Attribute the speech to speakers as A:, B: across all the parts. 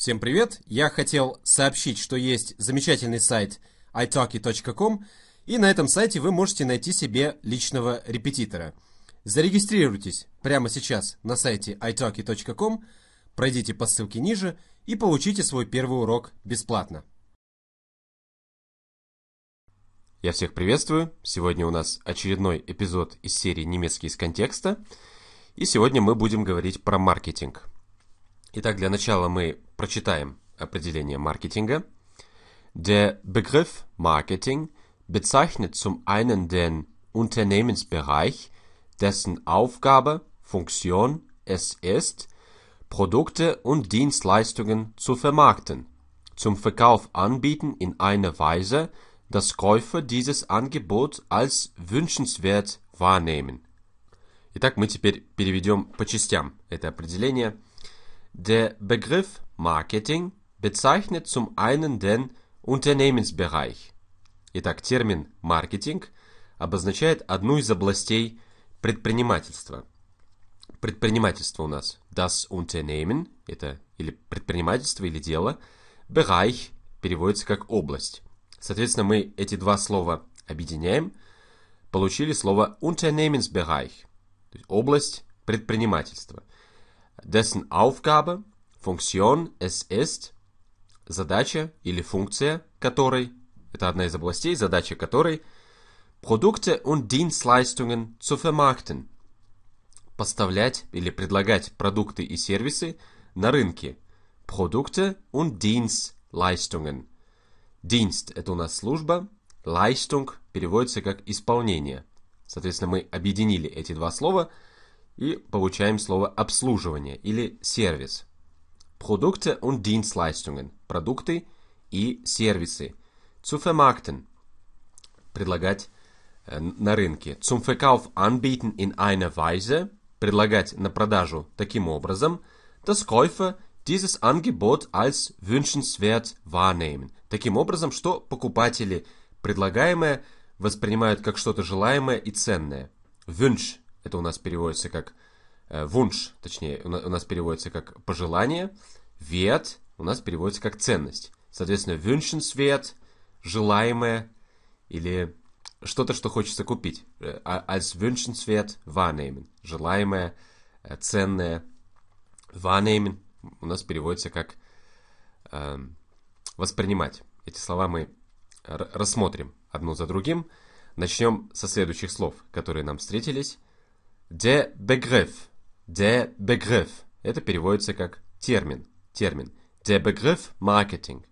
A: Всем привет! Я хотел сообщить, что есть замечательный сайт italki.com, и на этом сайте вы можете найти себе личного репетитора. Зарегистрируйтесь прямо сейчас на сайте italki.com, пройдите по ссылке ниже и получите свой первый урок бесплатно. Я всех приветствую. Сегодня у нас очередной эпизод из серии «Немецкий из контекста». И сегодня мы будем говорить про маркетинг – Итак, для начала мы прочитаем определение маркетинга. Der Begriff Marketing bezeichnet zum einen den Unternehmensbereich, dessen Aufgabe, Funktion es ist, Produkte und Dienstleistungen zu vermarkten, zum Verkauf anbieten in einer Weise, dass Käufer dieses Angebot als wünschenswert wahrnehmen. Итак, мы теперь переведем по частям это определение – Der Begriff Marketing bezeichnet zum einen den Unternehmensbereich. Итак, термин «маркетинг» обозначает одну из областей предпринимательства. Предпринимательство у нас das Unternehmen, это или предпринимательство, или дело. Bereich переводится как область. Соответственно, мы эти два слова объединяем, получили слово Unternehmensbereich, то есть область предпринимательства dessen Aufgabe, Funktion es ist, задача или функция которой, это одна из областей, задача которой, продукты und Dienstleistungen zu vermarkten, поставлять или предлагать продукты и сервисы на рынке. продукты und Dienstleistungen. Dienst – это у нас служба, Leistung переводится как исполнение. Соответственно, мы объединили эти два слова – и получаем слово обслуживание или сервис. Продукты und Dienstleistungen – продукты и сервисы. Zu vermarkten – предлагать э, на рынке. Zum Verkauf anbieten in einer Weise – предлагать на продажу таким образом. Das Käufer dieses Angebot als wünschenswert wahrnehmen. Таким образом, что покупатели предлагаемое воспринимают как что-то желаемое и ценное. Wünsch это у нас переводится как э, вунш, точнее, у, нас переводится как пожелание. Вет у нас переводится как ценность. Соответственно, wünschenswert, желаемое или что-то, что хочется купить. Э, а, als wünschenswert wahrnehmen. Желаемое, э, ценное. Wahrnehmen у нас переводится как э, воспринимать. Эти слова мы рассмотрим одну за другим. Начнем со следующих слов, которые нам встретились – Де Begriff. Де Begriff. Это переводится как термин. Термин. Де Begriff Marketing.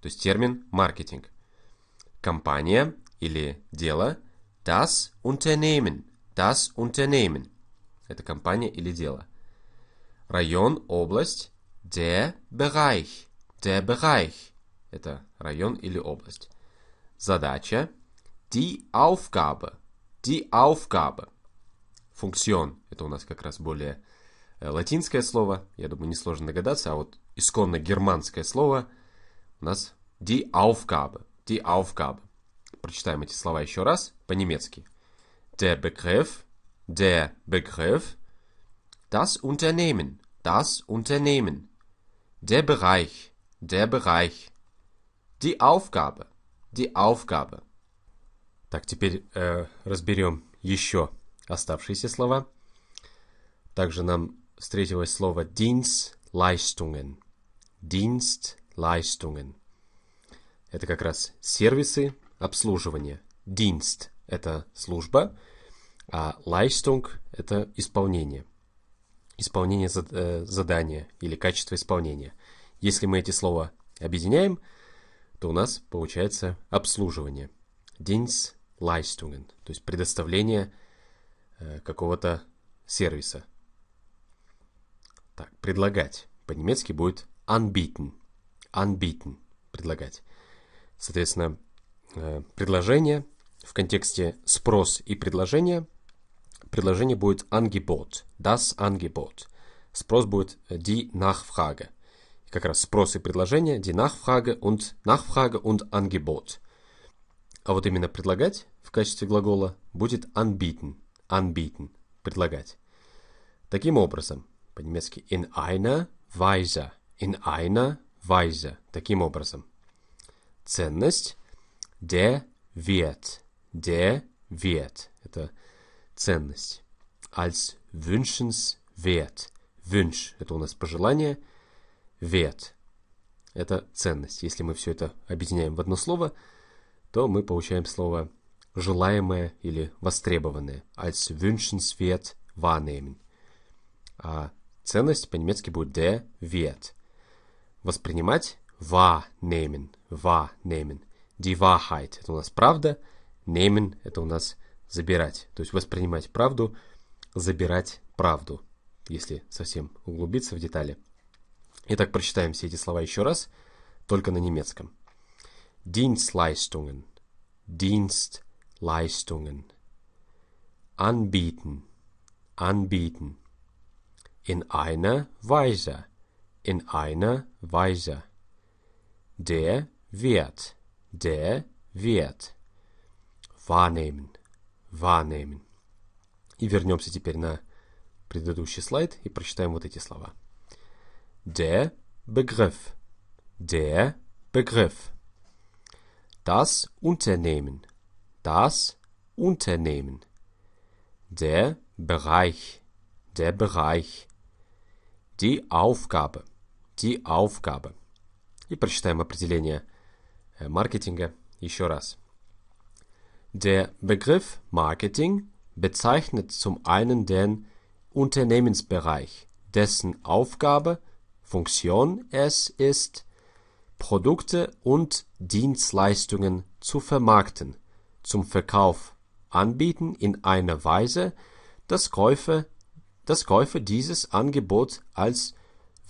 A: То есть термин маркетинг. Компания или дело. Das Unternehmen. Das Unternehmen. Это компания или дело. Район, область. Der Bereich. Der Bereich. Это район или область. Задача. Die Aufgabe. Die Aufgabe функцион. Это у нас как раз более э, латинское слово. Я думаю, несложно догадаться. А вот исконно германское слово у нас die Aufgabe. Die Aufgabe. Прочитаем эти слова еще раз по-немецки. Der Begriff, der Begriff, das Unternehmen, das Unternehmen, der Bereich, der Bereich, die Aufgabe, die Aufgabe. Так, теперь э, разберем еще Оставшиеся слова. Также нам встретилось слово Dienstleistungen. Dienstleistungen. Это как раз сервисы, обслуживание. Dienst – это служба, а Leistung – это исполнение. Исполнение э, задания или качество исполнения. Если мы эти слова объединяем, то у нас получается обслуживание. Dienstleistungen, то есть предоставление – Э, какого-то сервиса. Так, предлагать. По-немецки будет anbieten. Anbieten. Предлагать. Соответственно, э, предложение в контексте спрос и предложение. Предложение будет angebot. Das angebot. Спрос будет die Nachfrage. Как раз спрос и предложение, die Nachfrage und Nachfrage und angebot. А вот именно предлагать в качестве глагола будет anbieten anbieten, предлагать. Таким образом, по-немецки in einer Weise, in einer Weise, таким образом. Ценность der Wert, der Wert, это ценность. Als wünschenswert, wünsch, это у нас пожелание, wert, это ценность. Если мы все это объединяем в одно слово, то мы получаем слово желаемое или востребованное. Als wünschenswert wahrnehmen. А ценность по-немецки будет der Wert. Воспринимать wahrnehmen, wahrnehmen. Die Wahrheit – это у нас правда, nehmen – это у нас забирать. То есть воспринимать правду, забирать правду, если совсем углубиться в детали. Итак, прочитаем все эти слова еще раз, только на немецком. Dienstleistungen, Dienstleistungen. Leistungen. Anbieten, anbieten. In einer Weise, in einer Weise. Der Wert, der Wert. Wahrnehmen, wahrnehmen. И вернемся теперь на предыдущий слайд и прочитаем вот эти слова. Der Begriff. Der Begriff. Das Unternehmen das Unternehmen der Bereich der Bereich die Aufgabe die Aufgabe. И прочитаем определение э, маркетинга еще раз. Der Begriff Marketing bezeichnet zum einen den Unternehmensbereich, dessen Aufgabe, Funktion es ist, Produkte und Dienstleistungen zu vermarkten zum Verkauf anbieten in einer Weise, dass Käufer, dass Käufer dieses Angebot als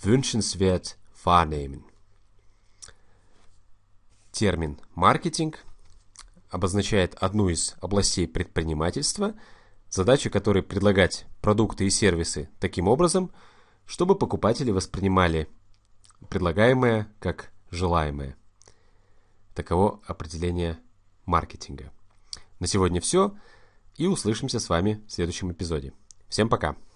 A: wünschenswert wahrnehmen. Термин «маркетинг» обозначает одну из областей предпринимательства, задача которой предлагать продукты и сервисы таким образом, чтобы покупатели воспринимали предлагаемое как желаемое. Таково определение маркетинга. На сегодня все, и услышимся с вами в следующем эпизоде. Всем пока!